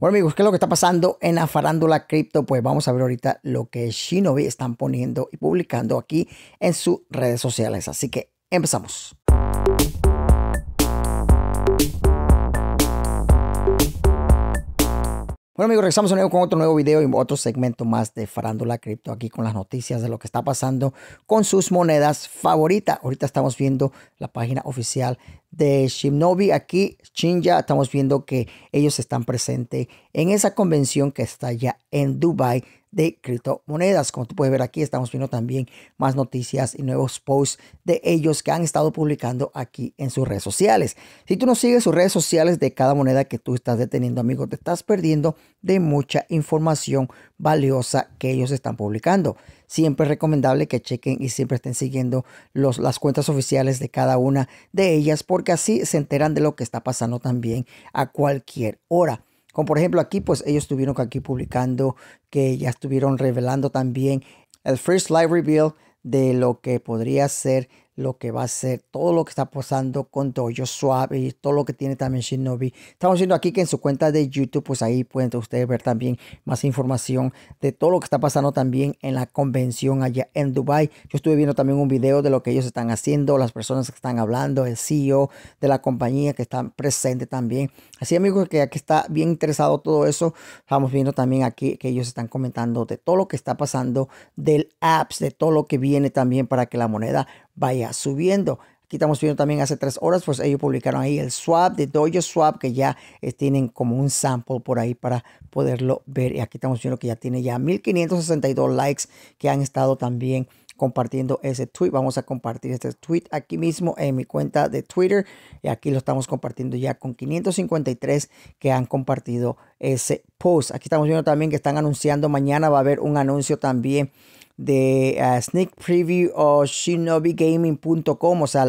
Bueno amigos, ¿qué es lo que está pasando en la farándula cripto? Pues vamos a ver ahorita lo que Shinobi están poniendo y publicando aquí en sus redes sociales. Así que empezamos. Bueno amigos, regresamos nuevo con otro nuevo video y otro segmento más de Farándula Cripto aquí con las noticias de lo que está pasando con sus monedas favoritas. Ahorita estamos viendo la página oficial de Shimnobi aquí, Shinja, estamos viendo que ellos están presentes en esa convención que está ya en Dubai de criptomonedas. Como tú puedes ver aquí, estamos viendo también más noticias y nuevos posts de ellos que han estado publicando aquí en sus redes sociales. Si tú no sigues sus redes sociales de cada moneda que tú estás deteniendo, amigos te estás perdiendo de mucha información valiosa que ellos están publicando. Siempre es recomendable que chequen y siempre estén siguiendo los, las cuentas oficiales de cada una de ellas porque así se enteran de lo que está pasando también a cualquier hora. Como por ejemplo aquí, pues ellos estuvieron aquí publicando que ya estuvieron revelando también el First Live Reveal de lo que podría ser lo que va a ser todo lo que está pasando con Dojo suave y todo lo que tiene también Shinobi. Estamos viendo aquí que en su cuenta de YouTube, pues ahí pueden ustedes ver también más información de todo lo que está pasando también en la convención allá en Dubai. Yo estuve viendo también un video de lo que ellos están haciendo, las personas que están hablando, el CEO de la compañía que está presente también. Así amigos que aquí está bien interesado todo eso. Estamos viendo también aquí que ellos están comentando de todo lo que está pasando del apps, de todo lo que viene también para que la moneda vaya subiendo. Aquí estamos viendo también hace tres horas, pues ellos publicaron ahí el swap de Dojo Swap, que ya eh, tienen como un sample por ahí para poderlo ver. Y aquí estamos viendo que ya tiene ya 1562 likes que han estado también compartiendo ese tweet. Vamos a compartir este tweet aquí mismo en mi cuenta de Twitter. Y aquí lo estamos compartiendo ya con 553 que han compartido ese post. Aquí estamos viendo también que están anunciando mañana va a haber un anuncio también de ah, Sneak Preview o shinobigaming.com, o sea,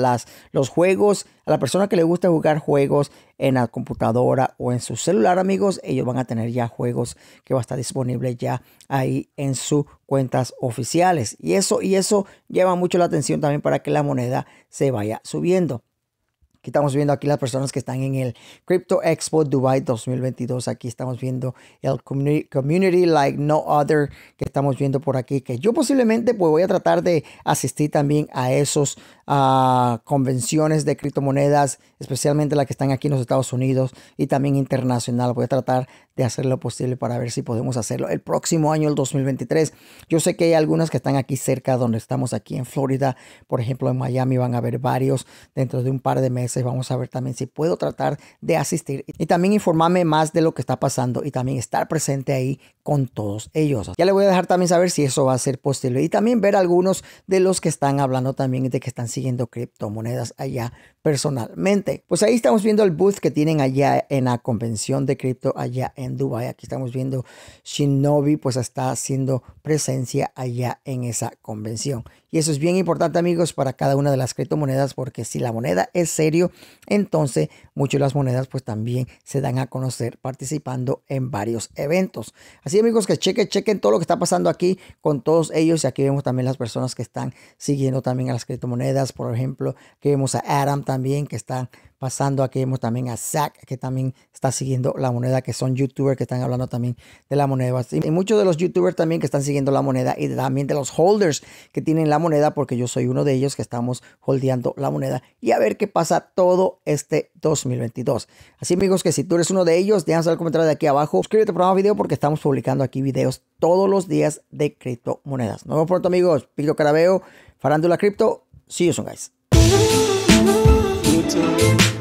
los juegos, a la persona que le gusta jugar juegos en la computadora o en su celular, amigos, ellos van a tener ya juegos que va a estar disponible ya ahí en sus cuentas oficiales. Y eso, y eso lleva mucho la atención también para que la moneda se vaya subiendo. Aquí estamos viendo aquí las personas que están en el Crypto Expo Dubai 2022. Aquí estamos viendo el community, like no other que estamos viendo por aquí. Que yo posiblemente pues voy a tratar de asistir también a esos a ah, convenciones de criptomonedas, especialmente las que están aquí en los Estados Unidos y también internacional. Voy a tratar de hacer lo posible para ver si podemos hacerlo el próximo año, el 2023. Yo sé que hay algunas que están aquí cerca donde estamos aquí en Florida. Por ejemplo, en Miami van a haber varios dentro de un par de meses Vamos a ver también si puedo tratar de asistir y también informarme más de lo que está pasando y también estar presente ahí con todos ellos. Ya le voy a dejar también saber si eso va a ser posible y también ver algunos de los que están hablando también de que están siguiendo criptomonedas allá personalmente. Pues ahí estamos viendo el booth que tienen allá en la convención de cripto allá en Dubai. Aquí estamos viendo Shinobi, pues está haciendo presencia allá en esa convención. Y eso es bien importante, amigos, para cada una de las criptomonedas, porque si la moneda es serio, entonces muchas de las monedas pues también se dan a conocer participando en varios eventos. Así, amigos, que chequen, chequen todo lo que está pasando aquí con todos ellos. Y aquí vemos también las personas que están siguiendo también a las criptomonedas. Por ejemplo, que vemos a Adam también que están pasando. Aquí vemos también a Zach, que también está siguiendo la moneda, que son youtubers que están hablando también de la moneda. Y muchos de los youtubers también que están siguiendo la moneda y también de los holders que tienen la moneda, porque yo soy uno de ellos que estamos holdeando la moneda. Y a ver qué pasa todo este 2022. Así amigos, que si tú eres uno de ellos, déjanos el comentario de aquí abajo. Suscríbete al programa video porque estamos publicando aquí videos todos los días de criptomonedas. Nos vemos pronto amigos. pillo Carabeo, Farándula Cripto. See you soon guys. time.